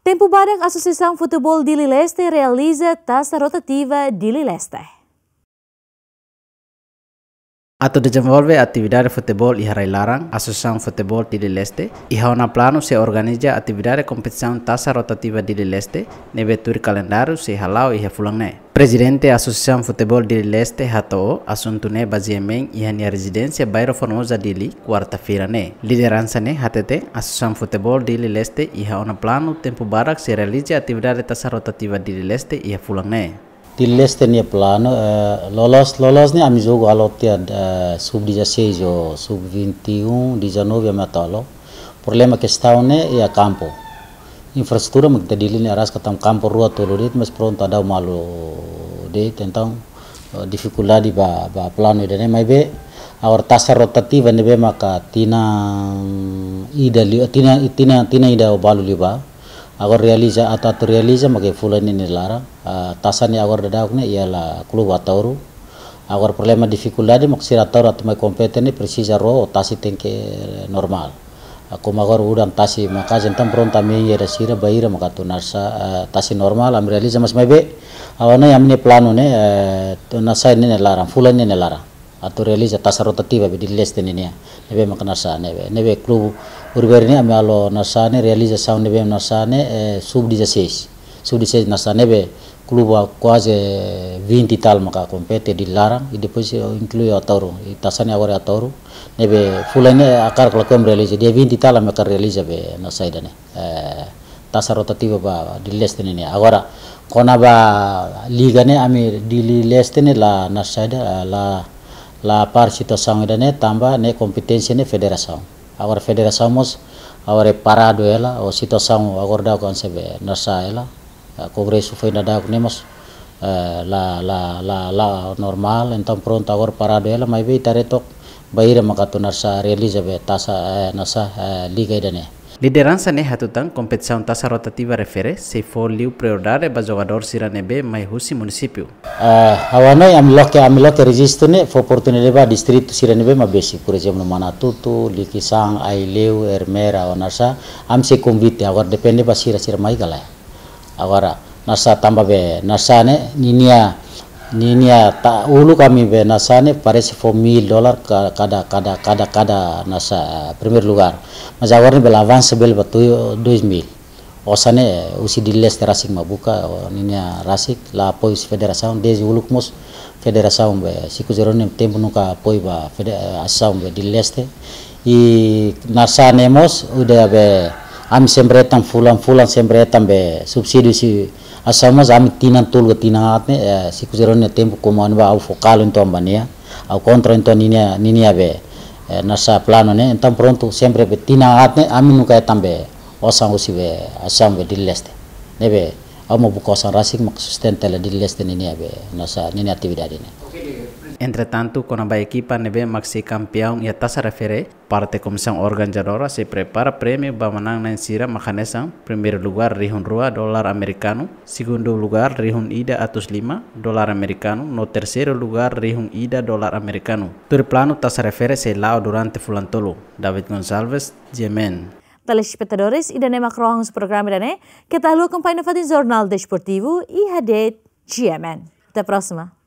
Tempo barang Associação Futebol di Lileste realiza Taça Rotativa di Lileste. Ato desenvolve atividade de futebol e larang, Associação Futebol di Leste, e Hauna Plano se organiza atividade de competição tasa rotativa di Leste, nevetur kalendaru se halau e ne. Presidente Associação Futebol di Leste Hato, assunto ne baseamento e a residência Bairro Formosa Dili, quarta fira ne. Liderança ne HTT, Associação Futebol de Leste e Hauna Plano, tempo barak se realiza atividade tasa rotativa di Leste e ne tenia plano uh, eh, lolos lolos ni amizo jogo alotia uh, eh, sub 16 ou sub 21 19 ya matalo problema ke staune ia ya infrastruktur mak magta lini aras katam campo rua tolorit mas pronto ada malu de tentang uh, eh, dificuldade ba ba plano dene mai be awar tasa rotativa ne be maka tina mm, ida li tina tina tina ida balu liba agor realiza atau atu realiza mage fulan ini lara uh, ah, tasani agor dadauk ne ialah klub Watauru, agor problema dificuldade mak sirataur atau mai competente precisa ro tasi tengke normal aku ah, magor udan tasi maka jentam pronta me iya, yera sira baira maka tu narsa ah, tasi normal am realiza mas mebe awana yamne plano ne uh, nasa ini lara fulan ini lara atau realiza tasa rotativa ini ne nebe maka narsa nebe nebe klub urberni ame alo nasane realize sound be nasane subdi jasis subdi jasis nasane be kluba quase 20 tal maka kompete di larang e depois inclui toru i tasane agora atauro nebe fulane akar klakom realiza dia 20 tal ame kar realiza be nasaidane ne tasar rotativa ba di leste nene agora kona ba liga ne ame di leste ne la nasaida la la parsito sound ne tamba ne kompetensi ne federasyon agora federaçamos agora é parado ela a situação agora dá com sebe nessa ela o congresso foi nada com la la la la normal então pronto agora parado ela mas bem taretok baira makatunar sa realiza be tasa eh, nasa eh, liga idane Liderança ne hatutan competição taça rotativa refere se for liu prioridade ba jogador siranebe mai husi município. Uh, ah, awana yang loke am loke resistene for oportunidade ba distrito siranebe ma besi por exemplo manatutu likisang aileu ermera onasa am se convite agora depende ba sira sira mai galai agora nasa tamba be nasa ne ninia ninia ta ulu kami be nasa ne parece for mil dólares cada cada cada cada nasa eh, primer lugar mas agora ne bela avance bel batu dois mil osane eh, usi diles terasik mabuka ninia rasik la pois federação desde ulu mos federação be siku zero nem tempo nunca poi ba federação eh, be dileste e nasa nemos udah be ami sembre tam fulan fulan sembre tam be subsidi si asama zami tinan tul ke tina hatne e, si kuzeron tempo koman ba au fokal into ne au kontra ne ni ne be e, nasa plano ne tam pronto sembre be tina hatne ami nuka tambe osang usi be asam be dileste be au mo buka rasik mak sustentele dileste ne be nasa ninia actividade ne Entretanto, con la equipa nebe maxi campeón ya tasa refiere parte comisión organizadora se prepara premio bamanang nansira mahanesan primer lugar rihun rua dólar americano segundo lugar rihun ida atus lima dólar americano no tercero lugar rihun ida dólar americano plano tasa refere se lao durante fulantolo David González Yemen telespectadores e Danema su programa Dané, que está a campanha Fatin Jornal Desportivo e Hadet Yemen. Até a próxima!